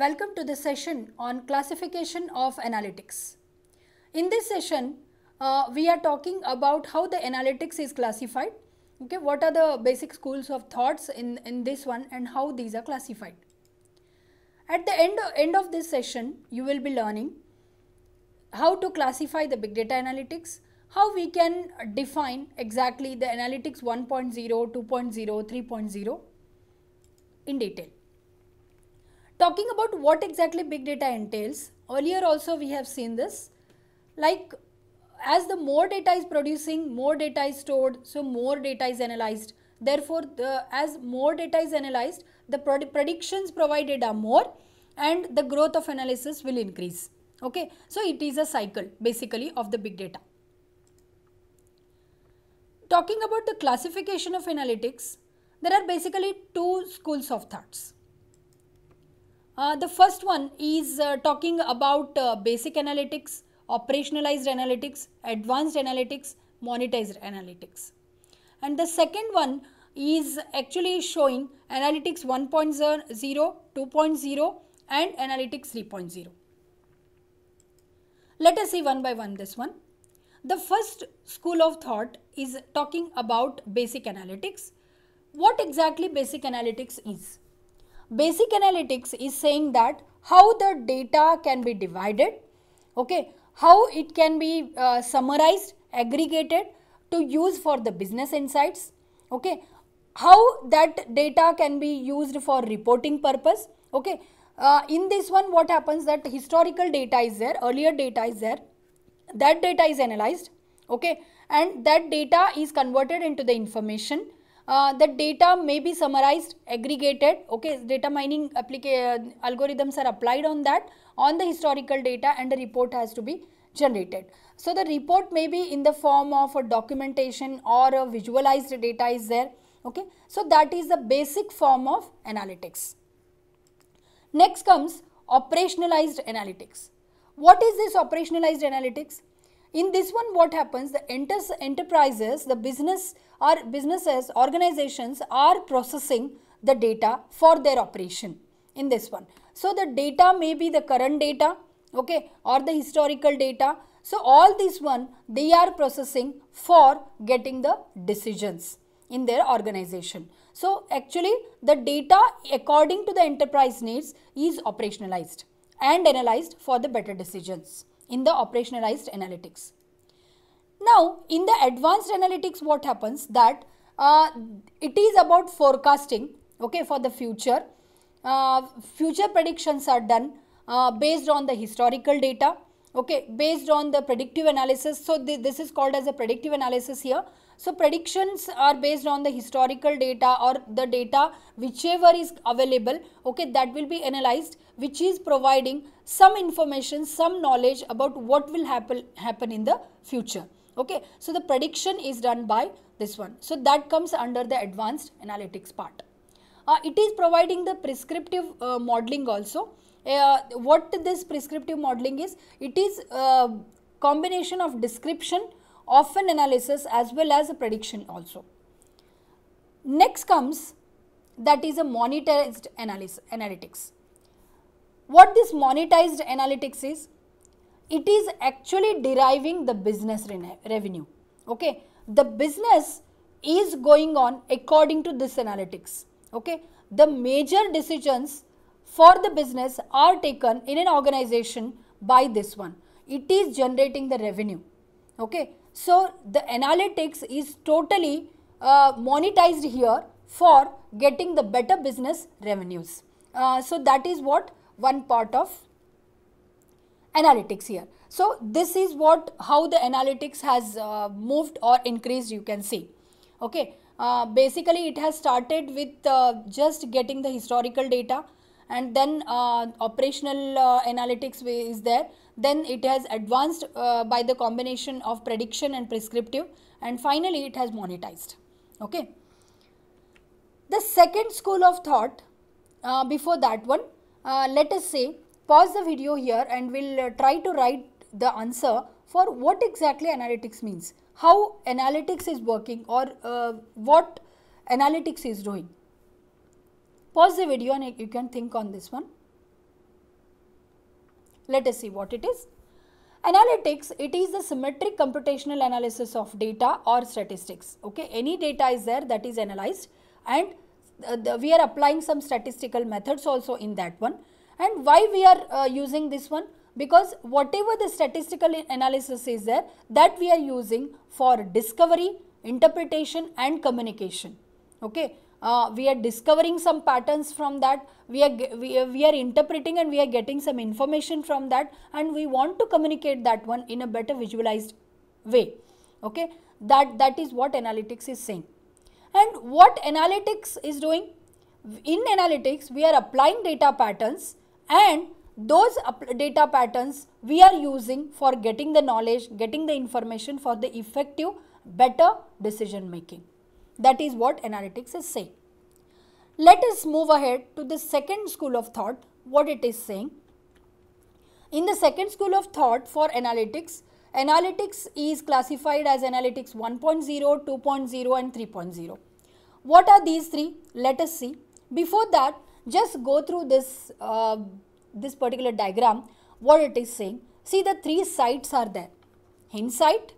Welcome to the session on classification of analytics. In this session, uh, we are talking about how the analytics is classified. Okay, what are the basic schools of thoughts in, in this one and how these are classified. At the end, end of this session, you will be learning how to classify the big data analytics, how we can define exactly the analytics 1.0, 2.0, 3.0 in detail. Talking about what exactly big data entails, earlier also we have seen this, like as the more data is producing, more data is stored, so more data is analyzed. Therefore, the, as more data is analyzed, the pred predictions provided are more and the growth of analysis will increase. Okay, so it is a cycle basically of the big data. Talking about the classification of analytics, there are basically two schools of thoughts. Uh, the first one is uh, talking about uh, basic analytics, operationalized analytics, advanced analytics, monetized analytics. And the second one is actually showing analytics 1.0, 2.0 and analytics 3.0. Let us see one by one this one. The first school of thought is talking about basic analytics. What exactly basic analytics is? basic analytics is saying that how the data can be divided, okay, how it can be uh, summarized, aggregated to use for the business insights, okay, how that data can be used for reporting purpose, okay. Uh, in this one what happens that historical data is there, earlier data is there, that data is analyzed, okay, and that data is converted into the information uh, the that data may be summarized, aggregated, okay, data mining uh, algorithms are applied on that, on the historical data and a report has to be generated. So the report may be in the form of a documentation or a visualized data is there, okay. So that is the basic form of analytics. Next comes operationalized analytics. What is this operationalized analytics? In this one, what happens? The enters enterprises, the business or businesses, organizations are processing the data for their operation in this one. So, the data may be the current data okay or the historical data. So, all these one they are processing for getting the decisions in their organization. So, actually the data according to the enterprise needs is operationalized and analyzed for the better decisions in the operationalized analytics. Now, in the advanced analytics, what happens that uh, it is about forecasting, okay, for the future. Uh, future predictions are done uh, based on the historical data, okay, based on the predictive analysis. So, th this is called as a predictive analysis here. So predictions are based on the historical data or the data whichever is available. Okay, that will be analyzed which is providing some information, some knowledge about what will happen, happen in the future. Okay, so the prediction is done by this one. So that comes under the advanced analytics part. Uh, it is providing the prescriptive uh, modeling also. Uh, what this prescriptive modeling is? It is uh, combination of description often analysis as well as prediction also. Next comes that is a monetized analysis, analytics. What this monetized analytics is? It is actually deriving the business re revenue. Okay, the business is going on according to this analytics. Okay, the major decisions for the business are taken in an organization by this one. It is generating the revenue. Okay, so, the analytics is totally uh, monetized here for getting the better business revenues. Uh, so, that is what one part of analytics here. So, this is what how the analytics has uh, moved or increased you can see. Okay. Uh, basically, it has started with uh, just getting the historical data and then uh, operational uh, analytics is there. Then it has advanced uh, by the combination of prediction and prescriptive and finally it has monetized. Okay. The second school of thought uh, before that one, uh, let us say pause the video here and we'll uh, try to write the answer for what exactly analytics means, how analytics is working or uh, what analytics is doing. Pause the video and you can think on this one. Let us see what it is. Analytics, it is the symmetric computational analysis of data or statistics. Okay, any data is there that is analyzed and uh, the, we are applying some statistical methods also in that one. And why we are uh, using this one? Because whatever the statistical analysis is there that we are using for discovery, interpretation and communication. Okay, uh, we are discovering some patterns from that we are, we we are interpreting and we are getting some information from that and we want to communicate that one in a better visualized way okay that that is what analytics is saying and what analytics is doing in analytics we are applying data patterns and those data patterns we are using for getting the knowledge getting the information for the effective better decision making that is what analytics is saying. Let us move ahead to the second school of thought, what it is saying. In the second school of thought for analytics, analytics is classified as analytics 1.0, 2.0 and 3.0. What are these three? Let us see. Before that, just go through this, uh, this particular diagram, what it is saying. See the three sites are there. Insight,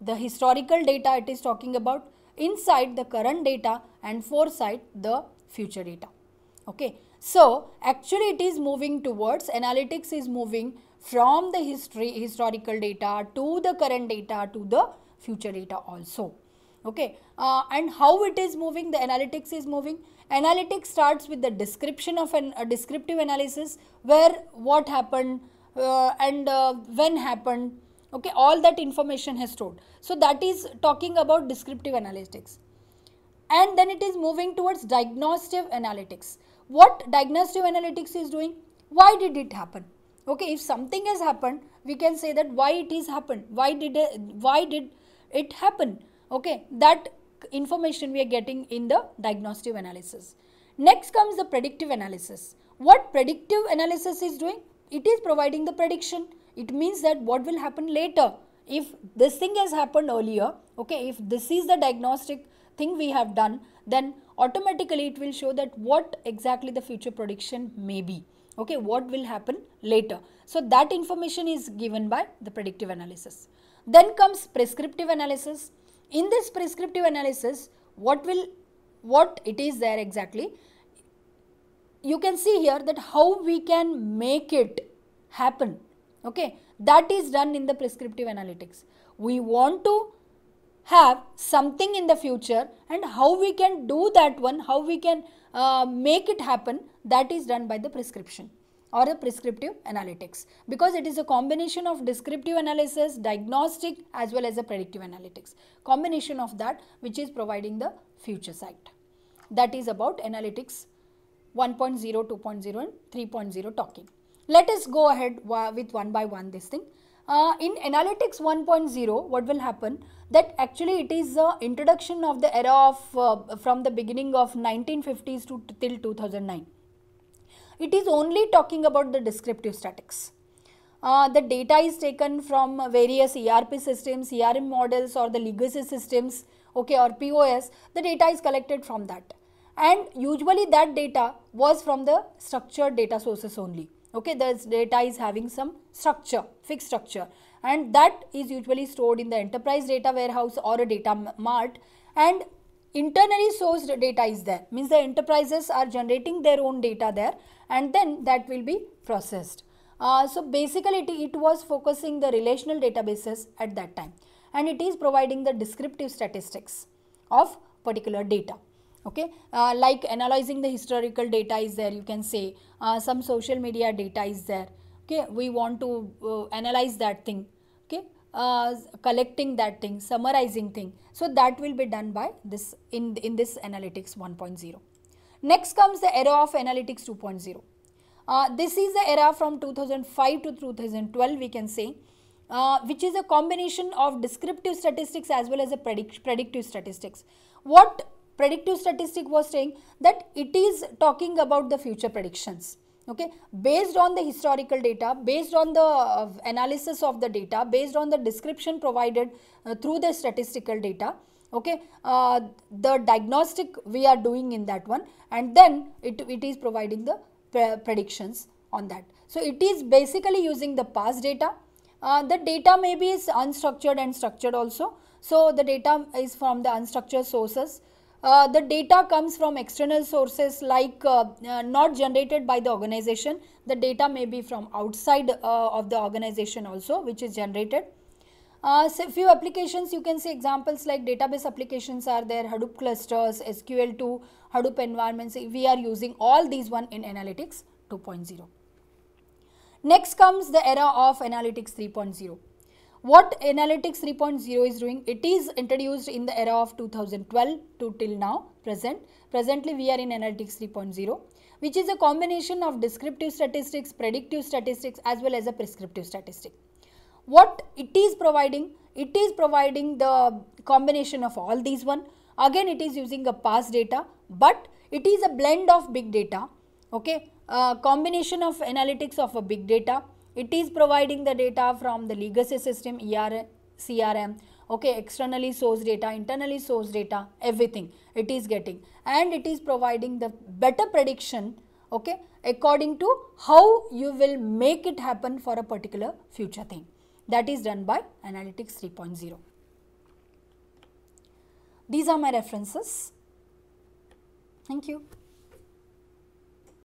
the historical data it is talking about, insight the current data and foresight the future data. Okay. So, actually it is moving towards analytics is moving from the history historical data to the current data to the future data also. Okay. Uh, and how it is moving the analytics is moving analytics starts with the description of an, a descriptive analysis where what happened uh, and uh, when happened okay all that information has stored so that is talking about descriptive analytics and then it is moving towards diagnostic analytics what diagnostic analytics is doing why did it happen okay if something has happened we can say that why it is happened why did it, uh, why did it happen okay that information we are getting in the diagnostic analysis next comes the predictive analysis what predictive analysis is doing it is providing the prediction it means that what will happen later if this thing has happened earlier okay if this is the diagnostic thing we have done then automatically it will show that what exactly the future prediction may be okay what will happen later so that information is given by the predictive analysis then comes prescriptive analysis in this prescriptive analysis what will what it is there exactly you can see here that how we can make it happen Okay, that is done in the prescriptive analytics. We want to have something in the future and how we can do that one, how we can uh, make it happen, that is done by the prescription or a prescriptive analytics because it is a combination of descriptive analysis, diagnostic as well as a predictive analytics. Combination of that which is providing the future sight. That is about analytics 1.0, 2.0 and 3.0 talking. Let us go ahead with one by one this thing. Uh, in analytics 1.0 what will happen that actually it is the introduction of the era of uh, from the beginning of 1950s to till 2009 it is only talking about the descriptive statics uh, the data is taken from various erp systems erm models or the legacy systems okay or pos the data is collected from that and usually that data was from the structured data sources only okay this data is having some structure fixed structure and that is usually stored in the enterprise data warehouse or a data mart and internally sourced data is there means the enterprises are generating their own data there and then that will be processed uh, so basically it, it was focusing the relational databases at that time and it is providing the descriptive statistics of particular data okay uh, like analyzing the historical data is there you can say uh, some social media data is there okay we want to uh, analyze that thing okay uh, collecting that thing summarizing thing so that will be done by this in in this analytics 1.0 next comes the era of analytics 2.0 uh, this is the era from 2005 to 2012 we can say uh, which is a combination of descriptive statistics as well as a predict predictive statistics. What predictive statistic was saying that it is talking about the future predictions okay based on the historical data based on the uh, analysis of the data based on the description provided uh, through the statistical data okay uh, the diagnostic we are doing in that one and then it, it is providing the pre predictions on that so it is basically using the past data uh, the data maybe is unstructured and structured also so the data is from the unstructured sources uh, the data comes from external sources like uh, uh, not generated by the organization. The data may be from outside uh, of the organization also which is generated. Uh, so few applications you can see examples like database applications are there, Hadoop clusters, SQL2, Hadoop environments. We are using all these one in Analytics 2.0. Next comes the era of Analytics 3.0. What Analytics 3.0 is doing? It is introduced in the era of 2012 to till now present. Presently we are in Analytics 3.0 which is a combination of descriptive statistics, predictive statistics as well as a prescriptive statistic. What it is providing? It is providing the combination of all these one. Again it is using a past data but it is a blend of big data okay uh, combination of analytics of a big data it is providing the data from the legacy system, ER, CRM, okay, externally sourced data, internally sourced data, everything it is getting. And it is providing the better prediction, okay, according to how you will make it happen for a particular future thing. That is done by Analytics 3.0. These are my references. Thank you.